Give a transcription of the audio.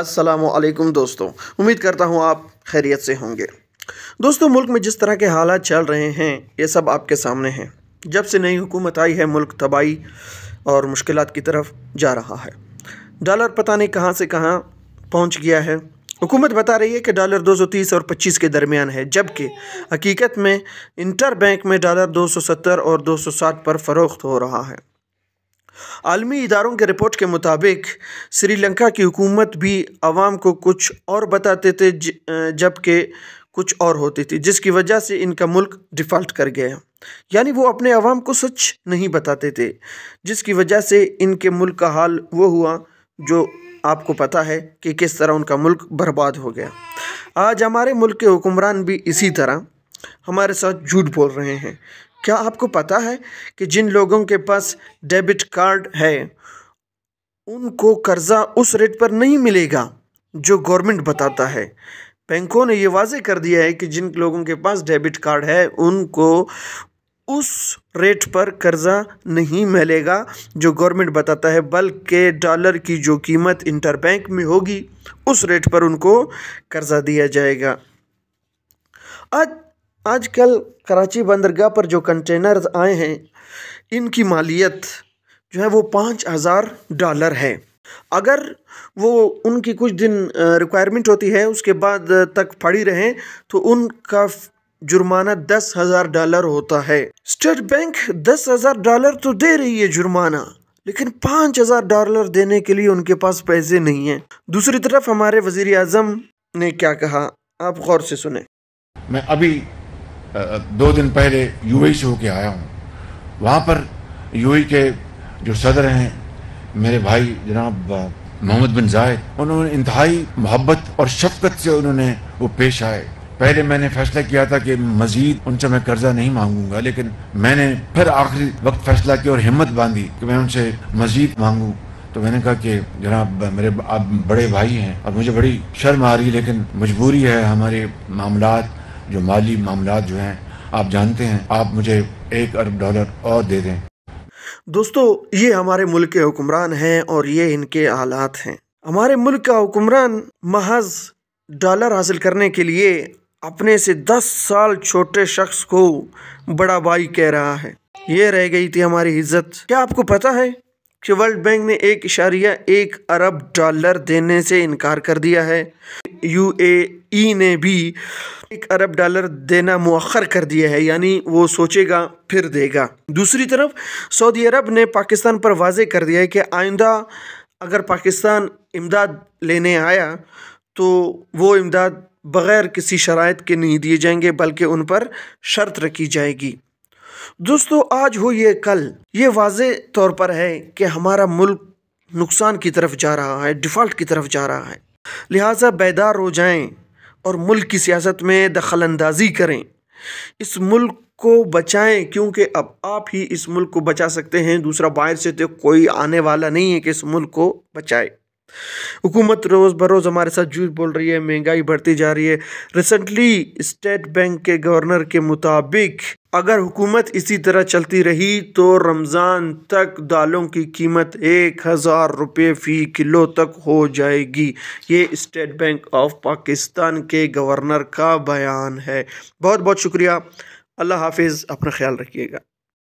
असलकुम दोस्तों उम्मीद करता हूँ आप खैरियत से होंगे दोस्तों मुल्क में जिस तरह के हालात चल रहे हैं ये सब आपके सामने हैं जब से नई हुकूमत आई है मुल्क तबाही और मुश्किल की तरफ जा रहा है डॉलर पता नहीं कहाँ से कहाँ पहुँच गया है हुकूमत बता रही है कि डॉलर 230 और 25 के दरमियान है जबकि हकीकत में इंटर बैंक में डॉलर 270 और 260 पर फरोख्त हो रहा है आलमी इदारों के रिपोर्ट के मुताबिक श्रीलंका की हुकूमत भी आवाम को कुछ और बताते थे जबकि कुछ और होती थी जिसकी वजह से इनका मुल्क डिफ़ॉल्ट कर गया यानी वो अपने आवाम को सच नहीं बताते थे जिसकी वजह से इनके मुल्क का हाल वो हुआ जो आपको पता है कि किस तरह उनका मुल्क बर्बाद हो गया आज हमारे मुल्क के हुक्मरान भी इसी तरह हमारे साथ झूठ बोल रहे हैं क्या आपको पता है कि जिन लोगों के पास डेबिट कार्ड है उनको कर्जा उस रेट पर नहीं मिलेगा जो गवर्नमेंट बताता है बैंकों ने ये वाजे कर दिया है कि जिन लोगों के पास डेबिट कार्ड है उनको उस रेट पर कर्ज़ा नहीं मिलेगा जो गवर्नमेंट बताता है बल्कि डॉलर की जो कीमत इंटरबैंक में होगी उस रेट पर उनको कर्ज़ा दिया जाएगा आज आजकल कराची बंदरगाह पर जो कंटेनर्स आए हैं इनकी मालियत जो है वो पाँच हज़ार डॉलर है अगर वो उनकी कुछ दिन रिक्वायरमेंट होती है उसके बाद तक पड़ी रहें तो उनका जुर्माना दस हज़ार डॉलर होता है स्टेट बैंक दस हज़ार डॉलर तो दे रही है जुर्माना लेकिन पाँच हज़ार डॉलर देने के लिए उनके पास पैसे नहीं हैं दूसरी तरफ हमारे वज़ी अजम ने क्या कहा आप गौर से सुने मैं अभी दो दिन पहले यूएई e से होके आया हूँ वहाँ पर यूएई e के जो सदर हैं मेरे भाई जनाब मोहम्मद बिन जायद उन्होंने इंतहाई मोहब्बत और शफकत से उन्होंने वो पेश आए पहले मैंने फैसला किया था कि मजीद उनसे मैं कर्जा नहीं मांगूंगा लेकिन मैंने फिर आखिरी वक्त फैसला किया और हिम्मत बांधी कि मैं उनसे मजीद मांगूँ तो मैंने कहा कि जनाब मेरे आप बड़े भाई हैं और मुझे बड़ी शर्म आ रही लेकिन मजबूरी है हमारे मामला जो माली मामला जो हैं आप जानते हैं आप मुझे एक अरब डॉलर और दे दें दोस्तों ये हमारे मुल्क के हुक्मरान हैं और ये इनके हालात हैं हमारे मुल्क का हुक्मरान महज डॉलर हासिल करने के लिए अपने से दस साल छोटे शख्स को बड़ा भाई कह रहा है ये रह गई थी हमारी इज्जत क्या आपको पता है कि वर्ल्ड बैंक ने एक इशारिया एक अरब डॉलर देने से इनकार कर दिया है यू ए e ने भी एक अरब डॉलर देना मौखर कर दिया है यानी वो सोचेगा फिर देगा दूसरी तरफ सऊदी अरब ने पाकिस्तान पर वाजे कर दिया है कि आइंदा अगर पाकिस्तान इमदाद लेने आया तो वो इमदाद बग़ैर किसी शरात के नहीं दिए जाएंगे बल्कि उन पर शर्त रखी जाएगी दोस्तों आज हो ये कल ये वाज तौर पर है कि हमारा मुल्क नुकसान की तरफ जा रहा है डिफ़ॉल्ट की तरफ जा रहा है लिहाजा बेदार हो जाएं और मुल्क की सियासत में दखल अंदाजी करें इस मुल्क को बचाएं क्योंकि अब आप ही इस मुल्क को बचा सकते हैं दूसरा बाहर से तो कोई आने वाला नहीं है कि इस मुल्क को बचाए हुकूमत रोज़ बरोज़ हमारे साथ झूठ बोल रही है महंगाई बढ़ती जा रही है रिसेंटली स्टेट बैंक के गवर्नर के मुताबिक अगर हुकूमत इसी तरह चलती रही तो रमज़ान तक दालों की कीमत एक हज़ार रुपये फ़ी किलो तक हो जाएगी ये स्टेट बैंक ऑफ पाकिस्तान के गवर्नर का बयान है बहुत बहुत शुक्रिया अल्लाह हाफिज़ अपना ख्याल रखिएगा